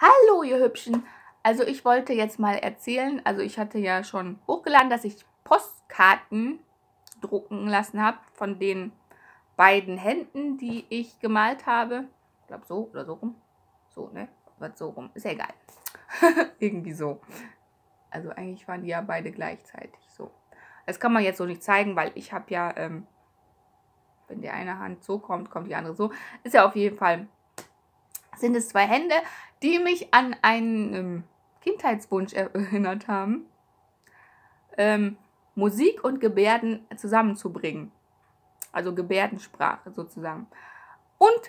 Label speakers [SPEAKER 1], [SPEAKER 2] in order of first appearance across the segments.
[SPEAKER 1] Hallo, ihr Hübschen. Also ich wollte jetzt mal erzählen, also ich hatte ja schon hochgeladen, dass ich Postkarten drucken lassen habe von den beiden Händen, die ich gemalt habe. Ich glaube so oder so rum. So, ne? Was so rum. Ist ja egal. Irgendwie so. Also eigentlich waren die ja beide gleichzeitig so. Das kann man jetzt so nicht zeigen, weil ich habe ja, ähm, wenn die eine Hand so kommt, kommt die andere so. Ist ja auf jeden Fall sind es zwei Hände, die mich an einen ähm, Kindheitswunsch erinnert haben, ähm, Musik und Gebärden zusammenzubringen. Also Gebärdensprache sozusagen. Und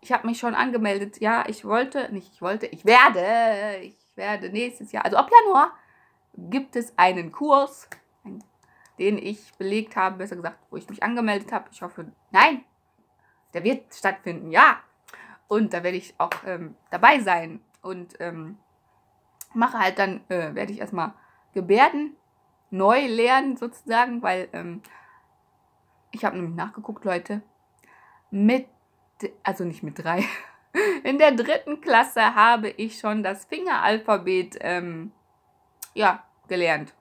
[SPEAKER 1] ich habe mich schon angemeldet. Ja, ich wollte, nicht ich wollte, ich werde, ich werde nächstes Jahr, also ab Januar, gibt es einen Kurs, den ich belegt habe, besser gesagt, wo ich mich angemeldet habe. Ich hoffe, nein, der wird stattfinden, ja. Und da werde ich auch ähm, dabei sein und ähm, mache halt dann, äh, werde ich erstmal Gebärden neu lernen sozusagen, weil ähm, ich habe nämlich nachgeguckt, Leute, mit, also nicht mit drei, in der dritten Klasse habe ich schon das Fingeralphabet, ähm, ja, gelernt.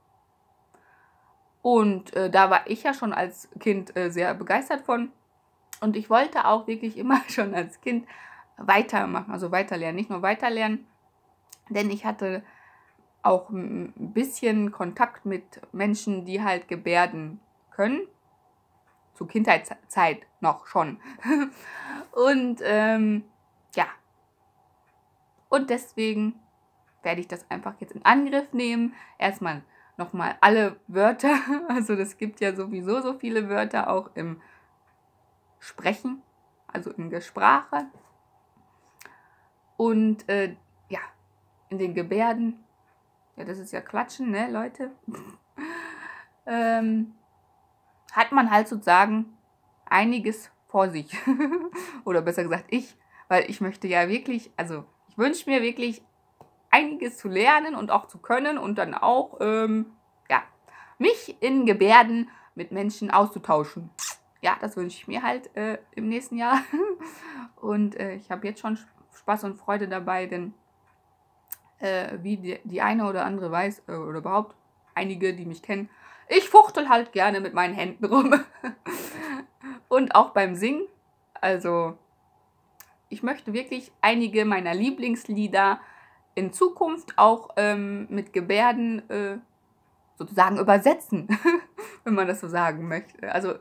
[SPEAKER 1] Und äh, da war ich ja schon als Kind äh, sehr begeistert von. Und ich wollte auch wirklich immer schon als Kind weitermachen, also weiterlernen. Nicht nur weiterlernen, denn ich hatte auch ein bisschen Kontakt mit Menschen, die halt gebärden können. Zu Kindheitszeit noch schon. Und ähm, ja. Und deswegen werde ich das einfach jetzt in Angriff nehmen. Erstmal nochmal alle Wörter. Also es gibt ja sowieso so viele Wörter auch im Sprechen, also in der Sprache, und äh, ja, in den Gebärden. Ja, das ist ja Klatschen, ne, Leute? ähm, hat man halt sozusagen einiges vor sich. Oder besser gesagt, ich, weil ich möchte ja wirklich, also ich wünsche mir wirklich einiges zu lernen und auch zu können und dann auch, ähm, ja, mich in Gebärden mit Menschen auszutauschen. Ja, das wünsche ich mir halt äh, im nächsten Jahr. Und äh, ich habe jetzt schon Spaß und Freude dabei, denn äh, wie die, die, eine oder andere weiß, äh, oder überhaupt einige, die mich kennen, ich fuchtel halt gerne mit meinen Händen rum. und auch beim Singen. Also, ich möchte wirklich einige meiner Lieblingslieder in Zukunft auch ähm, mit Gebärden äh, sozusagen übersetzen, wenn man das so sagen möchte. Also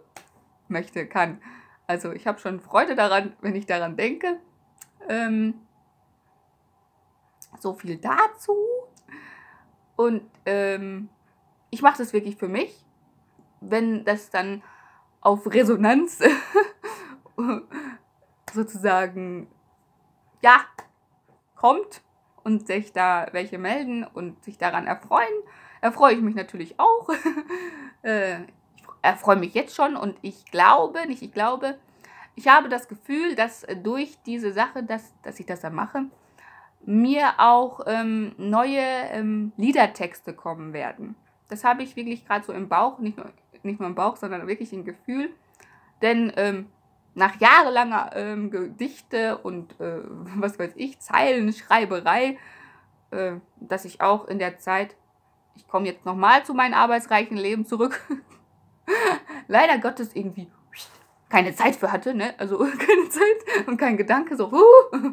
[SPEAKER 1] möchte, kann. Also ich habe schon Freude daran, wenn ich daran denke. Ähm, so viel dazu. Und ähm, ich mache das wirklich für mich. Wenn das dann auf Resonanz sozusagen, ja, kommt und sich da welche melden und sich daran erfreuen, erfreue ich mich natürlich auch. äh, ich erfreue mich jetzt schon und ich glaube, nicht ich glaube, ich habe das Gefühl, dass äh, durch diese Sache, dass, dass ich das da mache, mir auch ähm, neue ähm, Liedertexte kommen werden. Das habe ich wirklich gerade so im Bauch, nicht nur, nicht nur im Bauch, sondern wirklich im Gefühl. Denn ähm, nach jahrelanger ähm, Gedichte und äh, was weiß ich, Zeilenschreiberei, äh, dass ich auch in der Zeit, ich komme jetzt nochmal zu meinem arbeitsreichen Leben zurück, leider Gottes irgendwie keine Zeit für hatte, ne? Also keine Zeit und kein Gedanke, so, uh,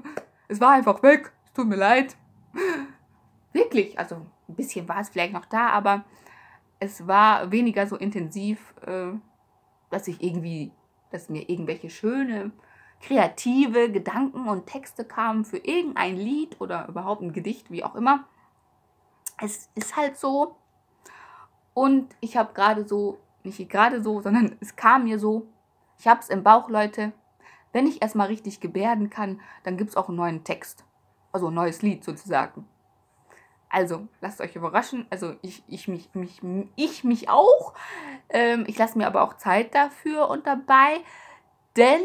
[SPEAKER 1] es war einfach weg, es tut mir leid. Wirklich, also ein bisschen war es vielleicht noch da, aber es war weniger so intensiv, äh, dass ich irgendwie, dass mir irgendwelche schöne, kreative Gedanken und Texte kamen für irgendein Lied oder überhaupt ein Gedicht, wie auch immer. Es ist halt so. Und ich habe gerade so, nicht gerade so, sondern es kam mir so ich hab's im Bauch, Leute. Wenn ich erstmal richtig gebärden kann, dann gibt's auch einen neuen Text. Also ein neues Lied sozusagen. Also, lasst euch überraschen. Also, ich, ich, mich, mich, ich mich auch. Ähm, ich lasse mir aber auch Zeit dafür und dabei. Denn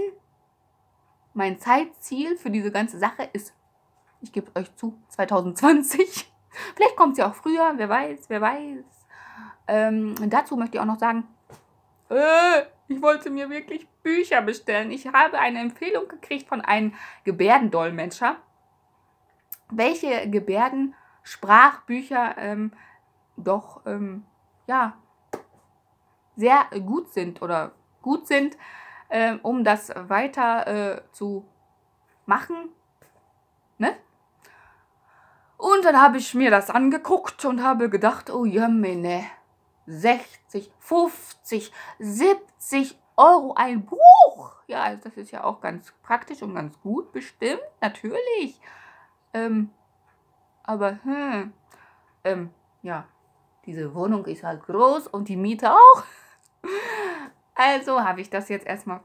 [SPEAKER 1] mein Zeitziel für diese ganze Sache ist, ich gebe euch zu, 2020. Vielleicht kommt sie ja auch früher, wer weiß, wer weiß. Ähm, dazu möchte ich auch noch sagen, äh, ich wollte mir wirklich Bücher bestellen. Ich habe eine Empfehlung gekriegt von einem Gebärdendolmetscher, welche Gebärdensprachbücher ähm, doch ähm, ja sehr gut sind oder gut sind, äh, um das weiter äh, zu machen. Ne? Und dann habe ich mir das angeguckt und habe gedacht, oh Jemine. 60, 50, 70 Euro ein Buch. Ja, also das ist ja auch ganz praktisch und ganz gut, bestimmt, natürlich. Ähm, aber, hm, ähm, ja, diese Wohnung ist halt groß und die Miete auch. Also habe ich das jetzt erstmal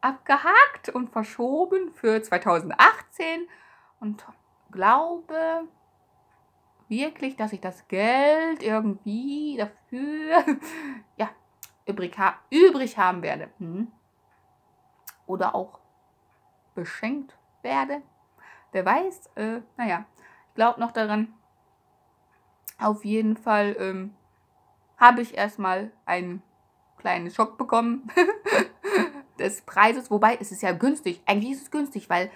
[SPEAKER 1] abgehakt und verschoben für 2018 und glaube, wirklich, dass ich das Geld irgendwie dafür ja, übrig, ha übrig haben werde. Hm. Oder auch beschenkt werde. Wer weiß, äh, naja, ich glaube noch daran. Auf jeden Fall ähm, habe ich erstmal einen kleinen Schock bekommen des Preises. Wobei, es ist ja günstig. Eigentlich ist es günstig, weil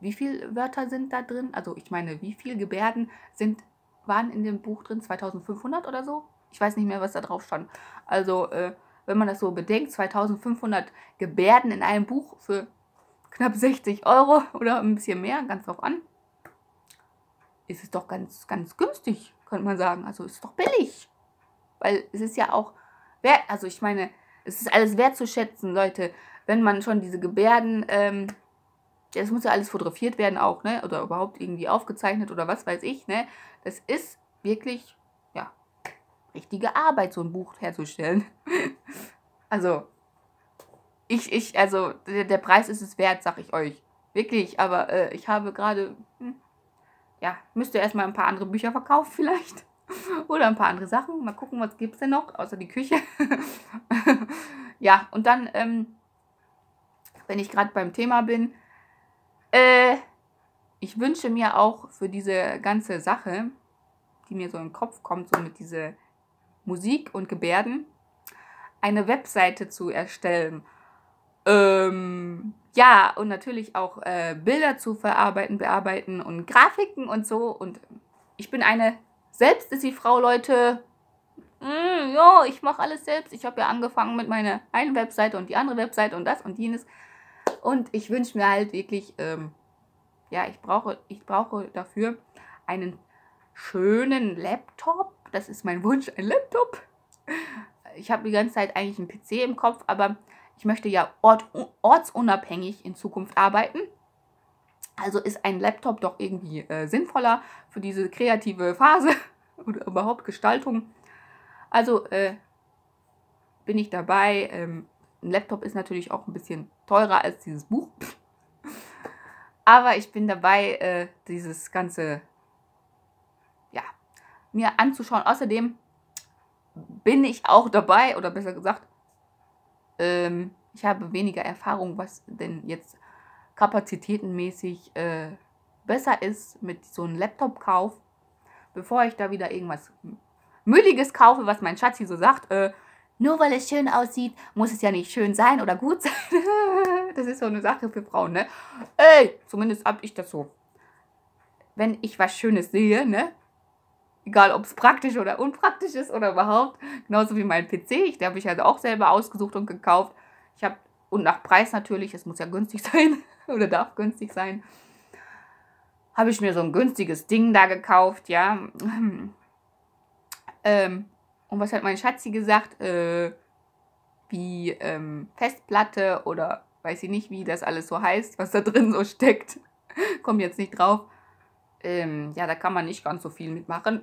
[SPEAKER 1] wie viele Wörter sind da drin? Also ich meine, wie viele Gebärden sind waren in dem Buch drin 2500 oder so. Ich weiß nicht mehr, was da drauf stand. Also, äh, wenn man das so bedenkt, 2500 Gebärden in einem Buch für knapp 60 Euro oder ein bisschen mehr, ganz drauf an, ist es doch ganz, ganz günstig, könnte man sagen. Also, ist doch billig. Weil es ist ja auch wert, also ich meine, es ist alles wertzuschätzen, Leute, wenn man schon diese Gebärden. Ähm, das muss ja alles fotografiert werden auch, ne? Oder überhaupt irgendwie aufgezeichnet oder was weiß ich, ne? Das ist wirklich, ja, richtige Arbeit, so ein Buch herzustellen. also, ich, ich, also, der, der, Preis ist es wert, sag ich euch. Wirklich, aber äh, ich habe gerade, hm, ja, müsste erstmal ein paar andere Bücher verkaufen vielleicht. oder ein paar andere Sachen. Mal gucken, was gibt es denn noch, außer die Küche. ja, und dann, ähm, wenn ich gerade beim Thema bin, äh, ich wünsche mir auch für diese ganze Sache, die mir so in den Kopf kommt, so mit dieser Musik und Gebärden, eine Webseite zu erstellen. Ähm, ja, und natürlich auch äh, Bilder zu verarbeiten, bearbeiten und Grafiken und so. Und ich bin eine selbst ist die Frau, Leute. Mm, jo, ich mache alles selbst. Ich habe ja angefangen mit meiner einen Webseite und die andere Webseite und das und jenes. Und ich wünsche mir halt wirklich, ähm, ja, ich brauche, ich brauche dafür einen schönen Laptop. Das ist mein Wunsch, ein Laptop. Ich habe die ganze Zeit eigentlich einen PC im Kopf, aber ich möchte ja ort, ortsunabhängig in Zukunft arbeiten. Also ist ein Laptop doch irgendwie äh, sinnvoller für diese kreative Phase oder überhaupt Gestaltung. Also äh, bin ich dabei, ähm, ein Laptop ist natürlich auch ein bisschen teurer als dieses Buch. Aber ich bin dabei, äh, dieses ganze, ja, mir anzuschauen. Außerdem bin ich auch dabei, oder besser gesagt, ähm, ich habe weniger Erfahrung, was denn jetzt kapazitätenmäßig äh, besser ist mit so einem Laptop-Kauf, bevor ich da wieder irgendwas Mülliges kaufe, was mein Schatzi so sagt. Äh, nur weil es schön aussieht, muss es ja nicht schön sein oder gut sein. das ist so eine Sache für Frauen, ne? Ey, zumindest hab ich das so. Wenn ich was Schönes sehe, ne? Egal, ob es praktisch oder unpraktisch ist oder überhaupt. Genauso wie mein PC. Ich, den habe ich also auch selber ausgesucht und gekauft. Ich habe, und nach Preis natürlich, es muss ja günstig sein oder darf günstig sein, habe ich mir so ein günstiges Ding da gekauft, ja. Ähm, und was hat mein Schatzi gesagt? Äh, wie ähm, Festplatte oder weiß ich nicht, wie das alles so heißt, was da drin so steckt. Komm jetzt nicht drauf. Ähm, ja, da kann man nicht ganz so viel mitmachen.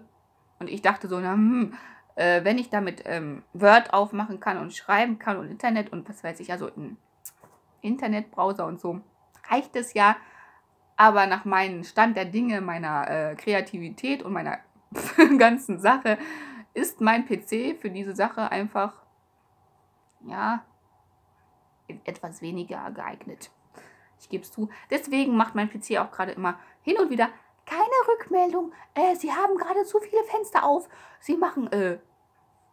[SPEAKER 1] Und ich dachte so, na, hm, hm, äh, wenn ich damit ähm, Word aufmachen kann und schreiben kann und Internet und was weiß ich, also in Internetbrowser und so, reicht es ja. Aber nach meinem Stand der Dinge, meiner äh, Kreativität und meiner ganzen Sache ist mein PC für diese Sache einfach, ja, etwas weniger geeignet. Ich gebe es zu. Deswegen macht mein PC auch gerade immer hin und wieder keine Rückmeldung. Äh, Sie haben gerade zu viele Fenster auf. Sie machen äh,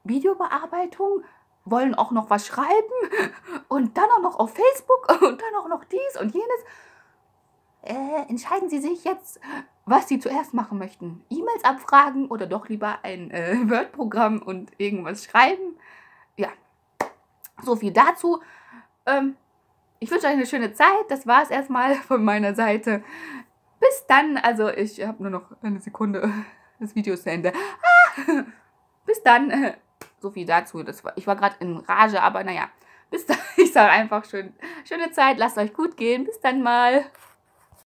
[SPEAKER 1] Videobearbeitung, wollen auch noch was schreiben und dann auch noch auf Facebook und dann auch noch dies und jenes äh, entscheiden Sie sich jetzt, was Sie zuerst machen möchten. E-Mails abfragen oder doch lieber ein äh, Word-Programm und irgendwas schreiben. Ja, so viel dazu. Ähm, ich wünsche euch eine schöne Zeit. Das war es erstmal von meiner Seite. Bis dann. Also ich habe nur noch eine Sekunde. Das Video ist zu Ende. Ah, bis dann. So viel dazu. Das war, ich war gerade in Rage, aber naja. Bis dann. Ich sage einfach schön, schöne Zeit. Lasst euch gut gehen. Bis dann mal.